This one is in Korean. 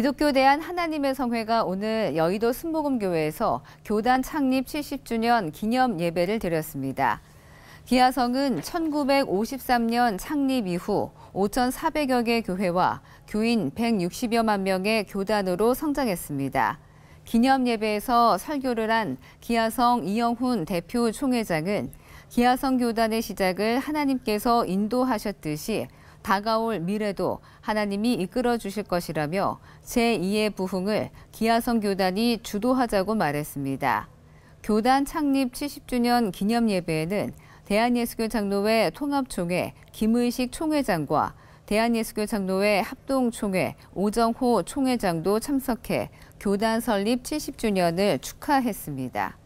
기독교 대한 하나님의 성회가 오늘 여의도 순복음교회에서 교단 창립 70주년 기념 예배를 드렸습니다. 기아성은 1953년 창립 이후 5,400여 개 교회와 교인 160여만 명의 교단으로 성장했습니다. 기념 예배에서 설교를 한 기아성 이영훈 대표 총회장은 기아성 교단의 시작을 하나님께서 인도하셨듯이 다가올 미래도 하나님이 이끌어 주실 것이라며 제2의 부흥을 기아성 교단이 주도하자고 말했습니다. 교단 창립 70주년 기념 예배에는 대한예수교 장로회 통합총회 김의식 총회장과 대한예수교 장로회 합동총회 오정호 총회장도 참석해 교단 설립 70주년을 축하했습니다.